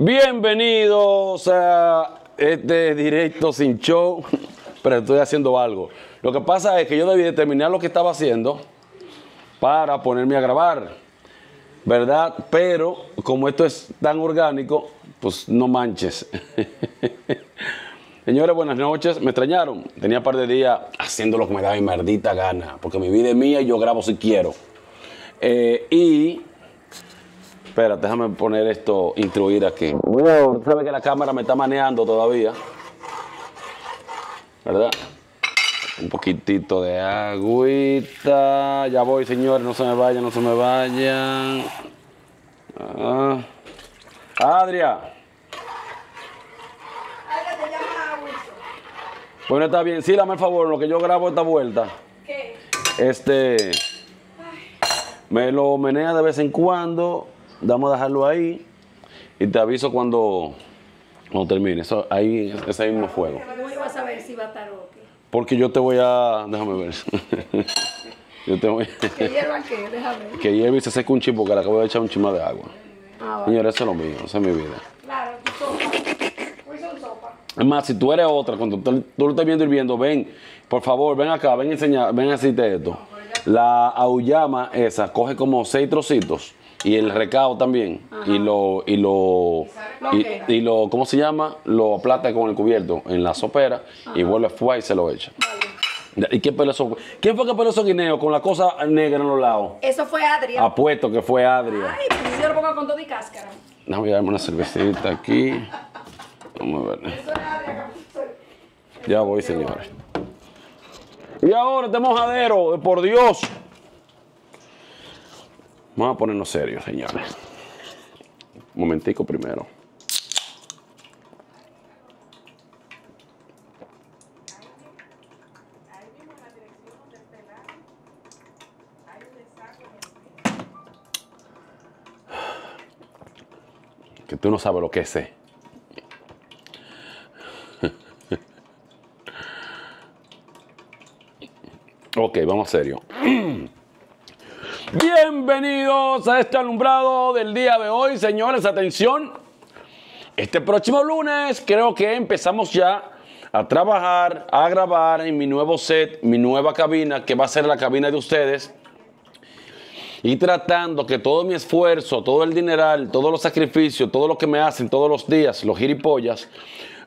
Bienvenidos a este directo sin show, pero estoy haciendo algo. Lo que pasa es que yo debí determinar lo que estaba haciendo para ponerme a grabar, ¿verdad? Pero como esto es tan orgánico, pues no manches. Señores, buenas noches. Me extrañaron. Tenía un par de días haciendo lo que me da mi maldita gana, porque mi vida es mía y yo grabo si quiero. Eh, y Espera, déjame poner esto, instruir aquí. Bueno, sabe que la cámara me está maneando todavía. ¿Verdad? Un poquitito de agüita. Ya voy, señores, no se me vayan, no se me vayan. Ah. Adria. Bueno, está bien. Sí, dame el favor, lo que yo grabo esta vuelta. ¿Qué? Este. Me lo menea de vez en cuando vamos a dejarlo ahí y te aviso cuando, cuando termine. Eso, ahí, ese mismo fuego. Porque yo te voy a. Déjame ver. yo te voy a... ¿Que hierva qué? Déjame ver. Que hierva y se seque un chimbo, que le acabo de echar un chima de agua. Ah, Señor, eso es lo mío, esa es mi vida. Claro, sopa. Es más, si tú eres otra, cuando tú, lo estás viendo hirviendo, ven, por favor, ven acá, ven a enseñar, ven a decirte esto. La auyama esa coge como seis trocitos y el recado también y lo y lo y, lo cómo se llama lo aplata con el cubierto en la sopera y vuelve a y se lo echa y qué peloso quién fue que peló esos guineos con la cosa negra en los lados eso fue Adria apuesto que fue Adria ay pues yo lo pongo con todo y cáscara a darme una cervecita aquí vamos a ver eso es ya voy señores y ahora este mojadero por Dios Vamos a ponernos serios, señores. Un momentico primero. Que tú no sabes lo que es. Eh. ok, vamos a serio. Bienvenidos a este alumbrado del día de hoy, señores, atención. Este próximo lunes creo que empezamos ya a trabajar, a grabar en mi nuevo set, mi nueva cabina, que va a ser la cabina de ustedes. Y tratando que todo mi esfuerzo, todo el dineral, todos los sacrificios, todo lo que me hacen todos los días, los giripollas,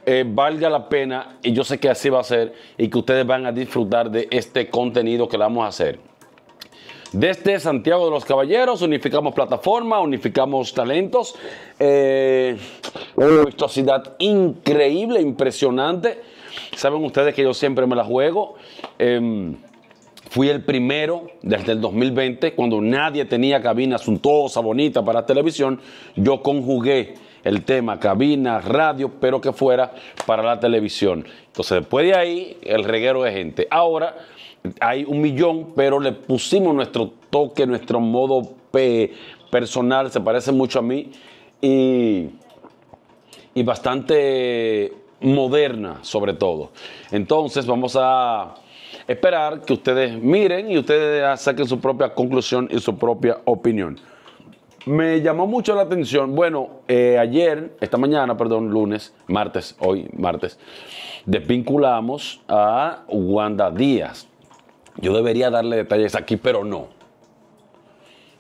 eh, valga la pena. Y yo sé que así va a ser y que ustedes van a disfrutar de este contenido que vamos a hacer. Desde Santiago de los Caballeros, unificamos plataforma, unificamos talentos. Eh, una vistosidad increíble, impresionante. Saben ustedes que yo siempre me la juego. Em, fui el primero desde el 2020, cuando nadie tenía cabina suntuosa, bonita para televisión, yo conjugué el tema, cabina, radio, pero que fuera para la televisión. Entonces, después de ahí, el reguero de gente. Ahora hay un millón, pero le pusimos nuestro toque, nuestro modo P personal, se parece mucho a mí, y, y bastante moderna, sobre todo. Entonces, vamos a esperar que ustedes miren y ustedes saquen su propia conclusión y su propia opinión. Me llamó mucho la atención. Bueno, eh, ayer, esta mañana, perdón, lunes, martes, hoy, martes, desvinculamos a Wanda Díaz. Yo debería darle detalles aquí, pero no.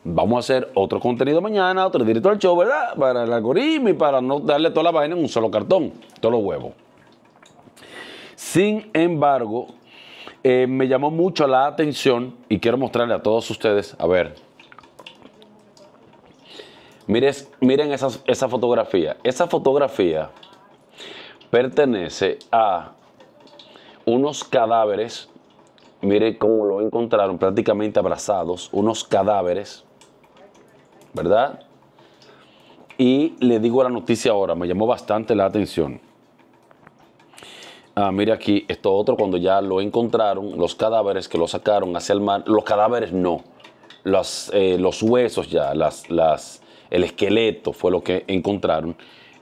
Vamos a hacer otro contenido mañana, otro directo al show, ¿verdad? Para el algoritmo y para no darle toda la vaina en un solo cartón, todos los huevos. Sin embargo, eh, me llamó mucho la atención y quiero mostrarle a todos ustedes, a ver, miren esa fotografía. Esa fotografía pertenece a unos cadáveres. Miren cómo lo encontraron prácticamente abrazados. Unos cadáveres. ¿Verdad? Y le digo la noticia ahora. Me llamó bastante la atención. Ah, mire aquí, esto otro cuando ya lo encontraron, los cadáveres que lo sacaron hacia el mar, los cadáveres no, los, eh, los huesos ya, las, las, el esqueleto fue lo que encontraron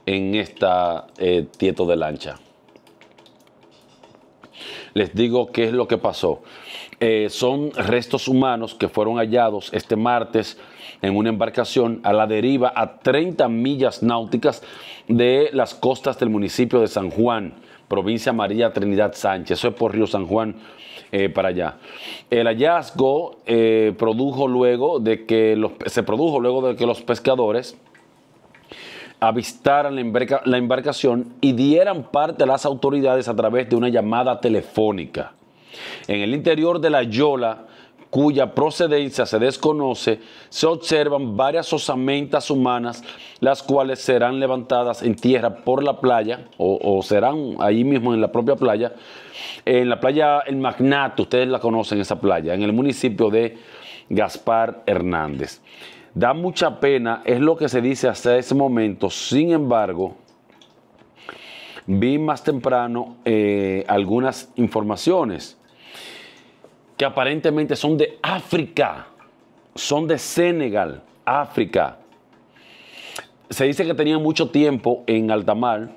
en esta eh, tieto de lancha. Les digo qué es lo que pasó. Eh, son restos humanos que fueron hallados este martes en una embarcación a la deriva a 30 millas náuticas de las costas del municipio de San Juan provincia María Trinidad Sánchez, eso es por Río San Juan eh, para allá. El hallazgo eh, produjo luego de que los, se produjo luego de que los pescadores avistaran la embarcación y dieran parte a las autoridades a través de una llamada telefónica. En el interior de la yola cuya procedencia se desconoce, se observan varias osamentas humanas, las cuales serán levantadas en tierra por la playa, o, serán ahí mismo en la propia playa, en la playa El Magnato, ustedes la conocen esa playa, en el municipio de Gaspar Hernández. Da mucha pena, es lo que se dice hasta ese momento, sin embargo, vi más temprano eh, algunas informaciones que aparentemente son de África, son de Senegal, África. Se dice que tenían mucho tiempo en altamar.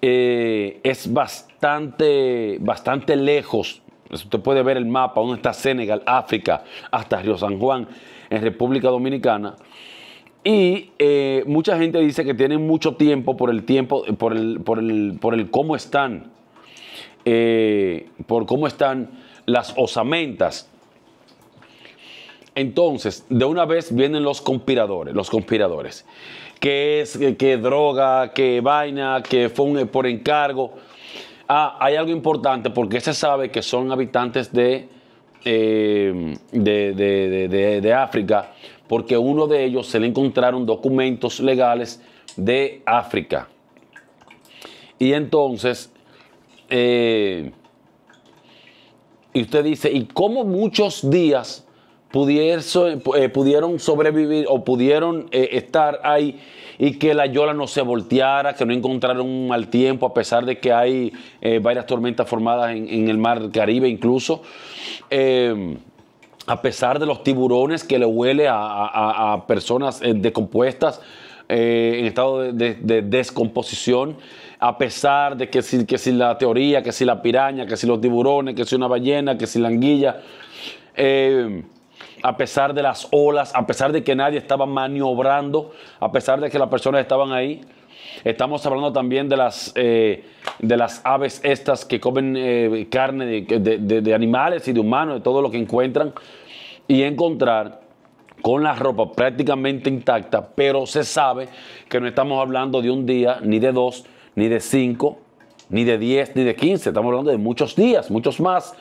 Eh, es bastante, bastante lejos. Usted puede ver el mapa, donde está Senegal, África, hasta Río San Juan, en República Dominicana. Y eh, mucha gente dice que tienen mucho tiempo por el tiempo, por el, por el, cómo están, eh, por cómo están las osamentas. Entonces, de una vez vienen los conspiradores, los conspiradores, que es que, droga, que vaina, que fue por encargo. Ah, hay algo importante porque se sabe que son habitantes em, de, de, de, de África, porque uno de ellos se le encontraron documentos legales de África. Y entonces, eh, y usted dice, ¿y cómo muchos días eh, pudieron sobrevivir o pudieron eh, estar ahí y que la yola no se volteara, que no encontraron un mal tiempo, a pesar de que hay eh, varias tormentas formadas en, el mar Caribe incluso. a pesar de los tiburones que le huele a, a personas descompuestas, eh, en estado de, descomposición, a pesar de que si, que si la teoría, que si la piraña, que si los tiburones, que si una ballena, que si la anguilla, eh, a pesar de las olas, a pesar de que nadie estaba maniobrando, a pesar de que las personas estaban ahí. Estamos hablando también de las, eh, de las aves estas que comen carne de, de animales y de humanos, de todo lo que encuentran. Y encontrar con la ropa prácticamente intacta, pero se sabe que no estamos hablando de un día, ni de dos, ni de cinco, ni de diez, ni de quince, estamos hablando de muchos días, muchos más,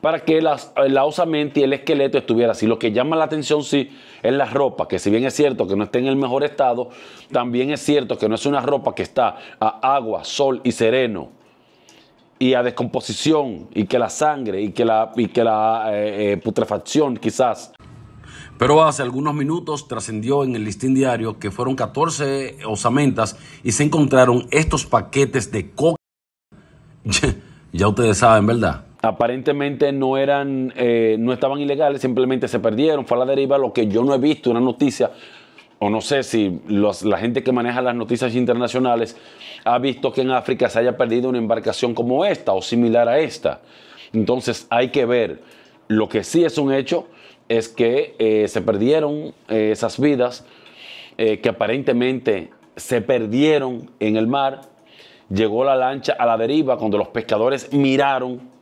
para que las, eh, la osamenta y el esqueleto estuviera así. Lo que llama la atención, sí, es la ropa, que si bien es cierto que no está en el mejor estado, también es cierto que no es una ropa que está a agua, sol y sereno, y a descomposición, y que la sangre, y que la, eh, eh, putrefacción quizás pero hace algunos minutos trascendió en el listín diario que fueron 14 osamentas y se encontraron estos paquetes de coca. ya ustedes saben, ¿verdad? Aparentemente no eran, eh, no estaban ilegales, simplemente se perdieron, fue a la deriva, lo que yo no he visto, una noticia, o no sé si la gente que maneja las noticias internacionales ha visto que en África se haya perdido una embarcación como esta o similar a esta. Entonces hay que ver lo que sí es un hecho, es que eh, se perdieron eh, esas vidas eh, que aparentemente se perdieron en el mar. Llegó la lancha a la deriva cuando los pescadores miraron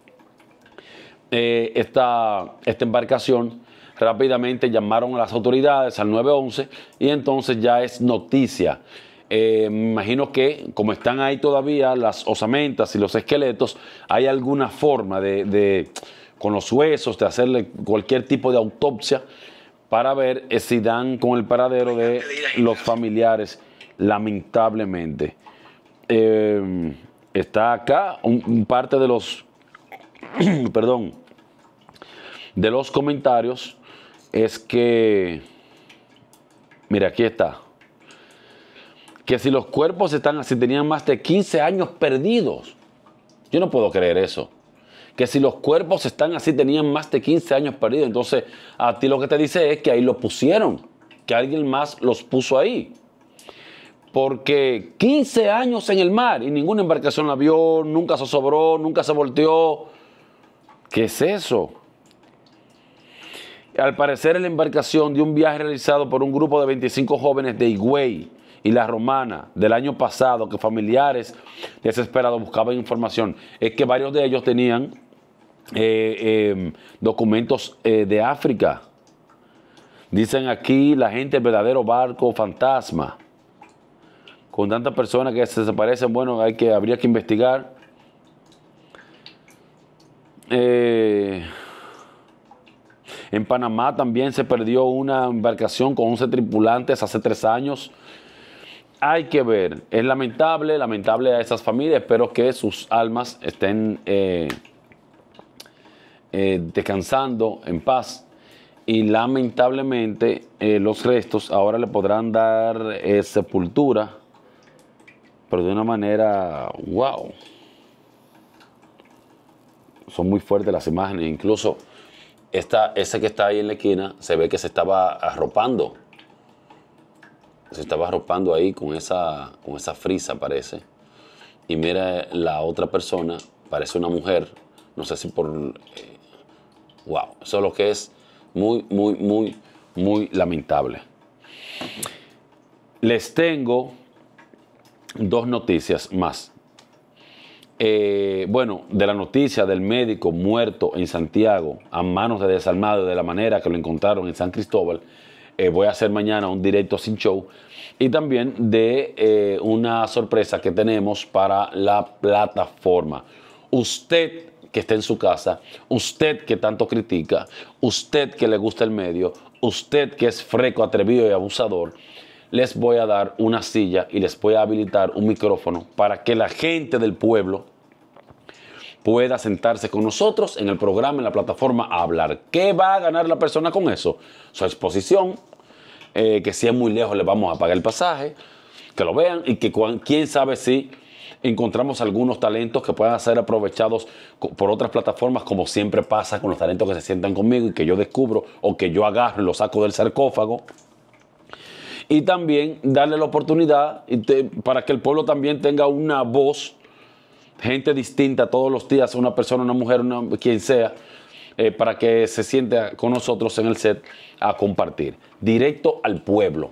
esta, esta embarcación. Rápidamente llamaron a las autoridades al 911 y entonces ya es noticia. imagino que como están ahí todavía las osamentas y los esqueletos, hay alguna forma de con los huesos, de hacerle cualquier tipo de autopsia para ver eh, si dan con el paradero de los familiares, lamentablemente. Em, está acá un, parte de los, perdón, de los comentarios es que, mira, aquí está, que si los cuerpos están así, tenían más de 15 años perdidos. Yo no puedo creer eso que si los cuerpos están así, tenían más de 15 años perdidos. Entonces, a ti lo que te dice es que ahí los pusieron, que alguien más los puso ahí. Porque 15 años en el mar y ninguna embarcación la vio, nunca se sobró, nunca se volteó. ¿Qué es eso? Al parecer, la embarcación de un viaje realizado por un grupo de 25 jóvenes de Higüey y La Romana del año pasado, que familiares desesperados buscaban información, es que varios de ellos tenían eh, em, documentos eh, de África. Dicen aquí la gente, el verdadero barco fantasma. Con tantas personas que se desaparecen, bueno, hay que, habría que investigar. Eh, en Panamá también se perdió una embarcación con 11 tripulantes hace tres años. Hay que ver. Es lamentable, lamentable a esas familias. pero que sus almas estén... Eh, descansando en paz. Y lamentablemente eh, los restos ahora le podrán dar eh, sepultura, pero de una manera, wow. Son muy fuertes las imágenes. Incluso esta, ese que está ahí en la esquina se ve que se estaba arropando. Se estaba arropando ahí con esa, con esa frisa, parece. Y mira la otra persona, parece una mujer, no sé si por Wow, eso es lo que es muy, muy, muy, muy lamentable. Les tengo dos noticias más. Eh, bueno, de la noticia del médico muerto en Santiago a manos de desarmado de la manera que lo encontraron en San Cristóbal, eh, voy a hacer mañana un directo sin show. Y también de eh, una sorpresa que tenemos para la plataforma. Usted que está en su casa, usted que tanto critica, usted que le gusta el medio, usted que es freco, atrevido y abusador, les voy a dar una silla y les voy a habilitar un micrófono para que la gente del pueblo pueda sentarse con nosotros en el programa, en la plataforma, a hablar. ¿Qué va a ganar la persona con eso? Su exposición, eh, que si es muy lejos le vamos a pagar el pasaje, que lo vean y que quién sabe si encontramos algunos talentos que puedan ser aprovechados por otras plataformas, como siempre pasa con los talentos que se sientan conmigo y que yo descubro o que yo agarro y lo saco del sarcófago. Y también darle la oportunidad para que el pueblo también tenga una voz, gente distinta todos los días, una persona, una mujer, quien sea, eh, para que se sienta con nosotros en el set a compartir. Directo al pueblo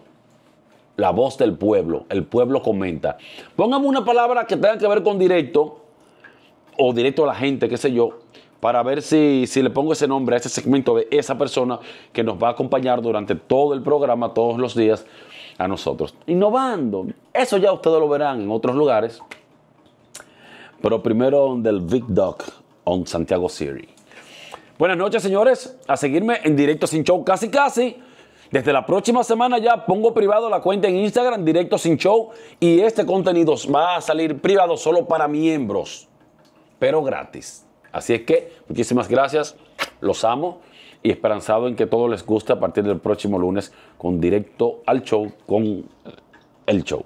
la voz del pueblo. El pueblo comenta. Póngame una palabra que tenga que ver con directo o directo a la gente, qué sé yo, para ver si, si le pongo ese nombre a ese segmento de esa persona que nos va a acompañar durante todo el programa, todos los días, a nosotros. Innovando. Eso ya ustedes lo verán en otros lugares. Pero primero del Big Dog on Santiago Siri. Buenas noches, señores. A seguirme en directo sin show casi casi. Desde la próxima semana ya pongo privado la cuenta en Instagram, directo sin show, y este contenido va a salir privado solo para miembros, pero gratis. Así es que muchísimas gracias, los amo y esperanzado en que todo les guste a partir del próximo lunes con directo al show, con el show.